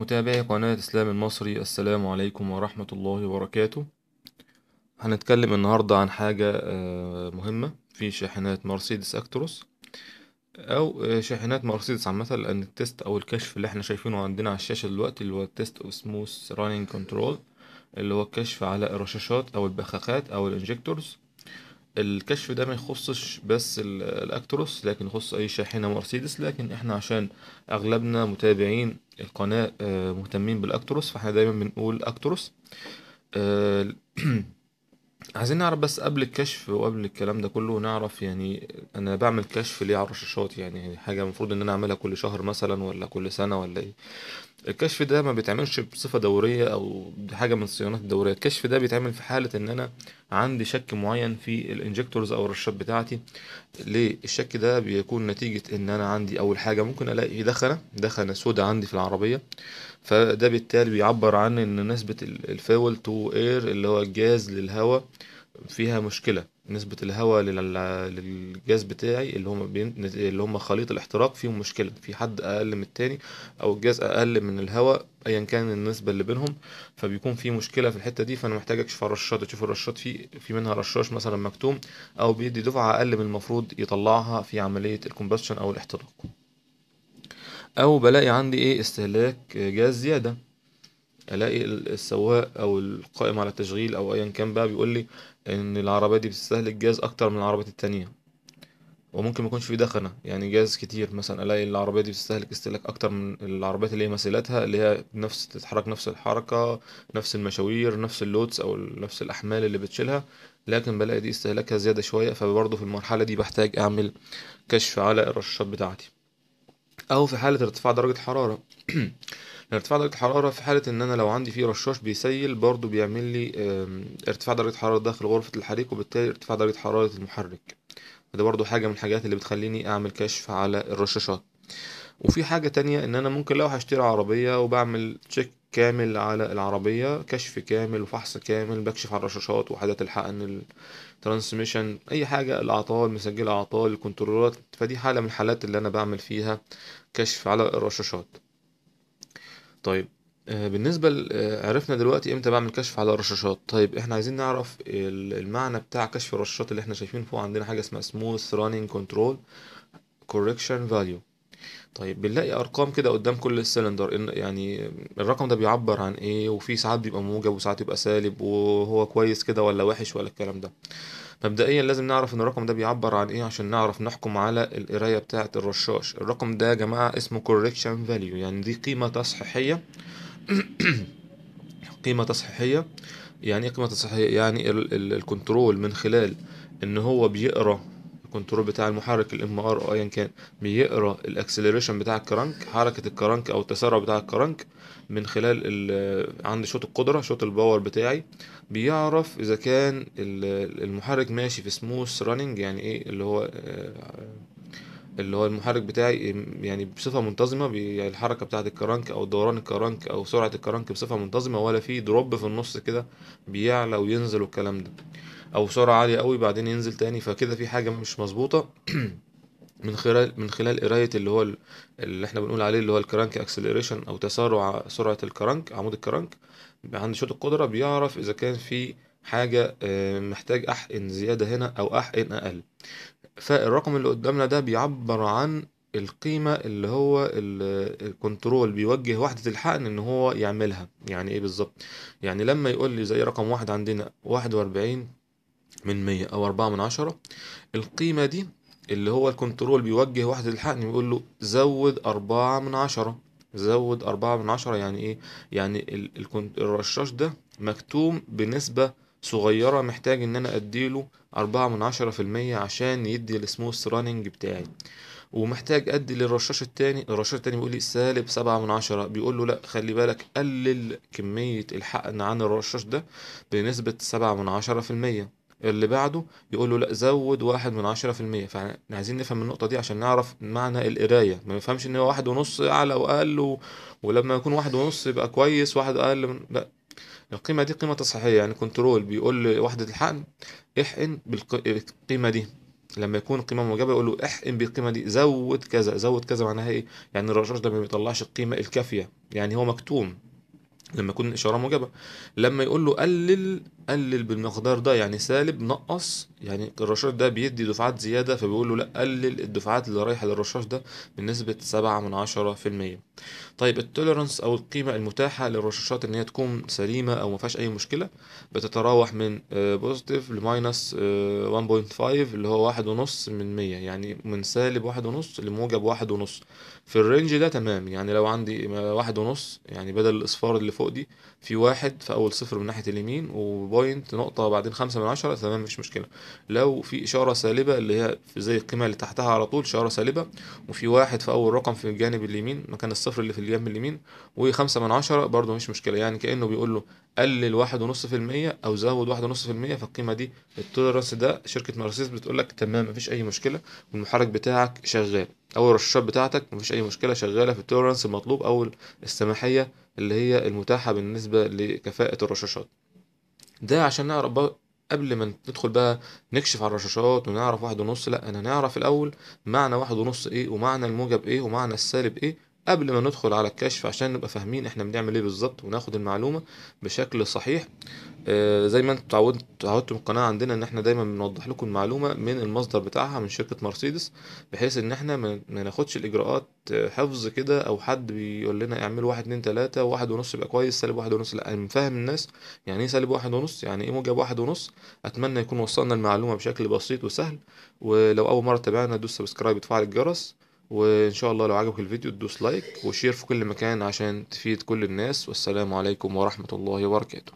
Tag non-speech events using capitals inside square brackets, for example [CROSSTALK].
متابعي قناة إسلام المصري السلام عليكم ورحمة الله وبركاته هنتكلم النهاردة عن حاجة آه، مهمة في شاحنات مرسيدس أكتروس أو آه، شاحنات مرسيدس عامة لأن التست أو الكشف اللي احنا شايفينه عندنا على الشاشة دلوقتي اللي هو التست سموث رانينج كنترول اللي هو الكشف على الرشاشات أو البخاخات أو الانجكتورز الكشف ده ما يخصش بس الاكتروس لكن يخص اي شاحنه مرسيدس لكن احنا عشان اغلبنا متابعين القناه آه، مهتمين بالاكتروس فاحنا دايما بنقول اكتروس آه، [CLEARS THROAT] عايزين نعرف بس قبل الكشف وقبل الكلام ده كله نعرف يعني انا بعمل كشف ليه على الرشاشات يعني حاجه المفروض ان انا اعملها كل شهر مثلا ولا كل سنه ولا ايه الكشف ده ما بيتعملش بصفة دورية أو حاجة من الصيانات الدورية الكشف ده بيتعمل في حالة إن أنا عندي شك معين في الانجكتورز أو الرشات بتاعتي ليه الشك ده بيكون نتيجة إن أنا عندي أول حاجة ممكن ألاقي دخنة دخنة سودا عندي في العربية فده بالتالي بيعبر عن إن نسبة الفاول تو إير اللي هو الجاز للهواء فيها مشكلة نسبة الهواء للجاز بتاعي اللي هم بين... اللي هم خليط الاحتراق فيهم مشكلة في حد أقل من التاني أو الجاز أقل من الهواء أيا كان النسبة اللي بينهم فبيكون في مشكلة في الحتة دي فأنا محتاج أكشف على الرشاط أشوف الرشاط في في منها رشاش مثلا مكتوم أو بيدي دفعة أقل من المفروض يطلعها في عملية الكومبشن أو الاحتراق أو بلاقي عندي إيه استهلاك جاز زيادة الاقي السواق او القائم على التشغيل او ايا كان بقى بيقول لي ان العربيه دي بتستهلك جاز اكتر من العربيات التانية وممكن ما يكونش في دخنه يعني جاز كتير مثلا الاقي العربيه دي بتستهلك استهلاك اكتر من العربيات اللي هي مثيلاتها اللي هي نفس تتحرك نفس الحركه نفس المشاوير نفس اللودز او نفس الاحمال اللي بتشيلها لكن بلاقي دي استهلاكها زياده شويه فبرضه في المرحله دي بحتاج اعمل كشف على الرشاشات بتاعتي او في حاله ارتفاع درجه حراره [CLEARS THROAT] ارتفاع درجة الحرارة في حالة ان انا لو عندي فيه رشاش بيسيل برضو بيعمل لي ارتفاع درجة حرارة داخل غرفة الحريق وبالتالي ارتفاع درجة حرارة المحرك ده برضو حاجة من الحاجات اللي بتخليني اعمل كشف على الرشاشات وفي حاجة تانية ان انا ممكن لو هشتري عربية وبعمل تشيك كامل على العربية كشف كامل وفحص كامل بكشف على الرشاشات وحدات الحقن الترانسميشن اي حاجة الاعطال مسجل اعطال الكنترولات فدي حالة من الحالات اللي انا بعمل فيها كشف على الرشاشات طيب آه، بالنسبة آه، عرفنا دلوقتي امتى بعمل كشف على الرشاشات طيب احنا عايزين نعرف المعنى بتاع كشف الرشاشات اللي احنا شايفين فوق عندنا حاجة اسمها smooth running control correction value طيب بنلاقي ارقام كده قدام كل السلندر يعني الرقم ده بيعبر عن ايه وفي ساعات بيبقى موجب وساعات يبقى سالب وهو كويس كده ولا وحش ولا الكلام ده مبدئيا لازم نعرف ان الرقم ده بيعبر عن ايه عشان نعرف نحكم على القرايه بتاعه الرشاش الرقم ده يا جماعه اسمه correction value يعني دي قيمه تصحيحيه [COUGHS] قيمه تصحيحيه يعني ايه قيمه تصحيحيه يعني الكنترول من خلال ان هو بيقرا الكنترول بتاع المحرك الام ار او ايا كان بيقرا الاكسلريشن بتاع الكرنك حركه الكرنك او التسارع بتاع الكرنك من خلال آه، عند شوط القدره شوط الباور بتاعي بيعرف اذا كان المحرك ماشي في سموث راننج يعني ايه اللي هو آه، اللي هو المحرك بتاعي يعني بصفة منتظمة يعني الحركة بتاعة الكرنك أو دوران الكرنك أو سرعة الكرنك بصفة منتظمة ولا في دروب في النص كده بيعلى وينزل والكلام ده أو سرعة عالية قوي بعدين ينزل تاني فكده في حاجة مش مظبوطة [CLEARS THROAT] من خلال من خلال قراية اللي هو اللي احنا بنقول عليه اللي هو الكرانك اكسلريشن أو تسارع سرعة الكرنك عمود الكرنك عند شوط القدرة بيعرف إذا كان في حاجة آه، محتاج أحقن زيادة هنا أو أحقن أقل فالرقم اللي قدامنا ده بيعبر عن القيمة اللي هو الكنترول بيوجه وحدة الحقن ان هو يعملها يعني ايه بالظبط يعني لما يقول لي زي رقم واحد عندنا واحد واربعين من مية او اربعة من عشرة القيمة دي اللي هو الكنترول بيوجه وحدة الحقن بيقول له زود أربعة من عشرة زود أربعة من عشرة يعني إيه؟ يعني الرشاش ده مكتوم بنسبة صغيرة محتاج ان انا اديله اربعة من عشرة في المية عشان يدي السموث راننج بتاعي ومحتاج ادي للرشاش التاني الرشاش التاني بيقول لي سالب سبعة من عشرة بيقول له لا خلي بالك قلل كمية الحقن عن الرشاش ده بنسبة سبعة من عشرة في المية اللي بعده يقول له لا زود واحد من عشرة في المية فاحنا عايزين نفهم النقطة دي عشان نعرف معنى القراية ما نفهمش ان هو واحد ونص اعلى واقل ولما يكون واحد ونص يبقى كويس واحد اقل من... لا القيمه دي قيمه تصحيحيه يعني كنترول بيقول لوحده الحقن احقن بالقيمه دي لما يكون القيمه موجبه يقول له احقن بالقيمه دي زود كذا زود كذا معناها ايه يعني الرشاش ده ما بيطلعش القيمه الكافيه يعني هو مكتوم لما يكون الاشاره موجبه لما يقول له قلل قلل بالمقدار ده يعني سالب نقص يعني الرشاش ده بيدي دفعات زيادة فبيقول له لا قلل الدفعات اللي رايحة للرشاش ده بنسبة سبعة من عشرة في المية طيب التولرنس أو القيمة المتاحة للرشاشات إن هي تكون سليمة أو مفيهاش أي مشكلة بتتراوح من بوزيتيف آه، لماينس 1.5 آه، اللي هو واحد ونص من مية يعني من سالب واحد ونص لموجب واحد ونص في الرينج ده تمام يعني لو عندي آه، واحد ونص يعني بدل الأصفار اللي فوق دي في واحد في أول صفر من ناحية اليمين و بوينت نقطه وبعدين خمسة من عشرة تمام مفيش مشكله لو في اشاره سالبه اللي هي زي القيمه اللي تحتها على طول اشاره سالبه وفي واحد في اول رقم في الجانب اليمين مكان الصفر اللي في الجانب اليمين وخمسة من عشرة برضه مفيش مشكله يعني كانه بيقول له قلل واحد ونص في المية او زود واحد ونص في المية فالقيمه دي التوليرانس ده شركه مرسيدس بتقول لك تمام مفيش اي مشكله والمحرك بتاعك شغال او الرشاشات بتاعتك مفيش اي مشكله شغاله في التوليرانس المطلوب او السماحيه اللي هي المتاحه بالنسبه لكفاءه الرشاشات ده عشان نعرف بقى قبل ما ندخل بقى نكشف على الرشاشات ونعرف واحد ونص لا انا نعرف الاول معنى واحد ونص ايه ومعنى الموجب ايه ومعنى السالب ايه قبل ما ندخل على الكشف عشان نبقى فاهمين احنا بنعمل ايه بالظبط وناخد المعلومه بشكل صحيح آه، زي ما انتم تعودتوا من القناه عندنا ان احنا دايما بنوضح لكم المعلومه من المصدر بتاعها من شركه مرسيدس بحيث ان احنا ما ناخدش الاجراءات آه، حفظ كده او حد بيقول لنا اعمل واحد اتنين تلاته واحد ونص يبقى كويس سالب واحد ونص لا نفهم يعني الناس يعني ايه سالب واحد ونص يعني ايه موجب واحد ونص اتمنى يكون وصلنا المعلومه بشكل بسيط وسهل ولو اول مره تابعنا دوس سبسكرايب وتفعل الجرس وان شاء الله لو عجبك الفيديو تدوس لايك وشير في كل مكان عشان تفيد كل الناس والسلام عليكم ورحمة الله وبركاته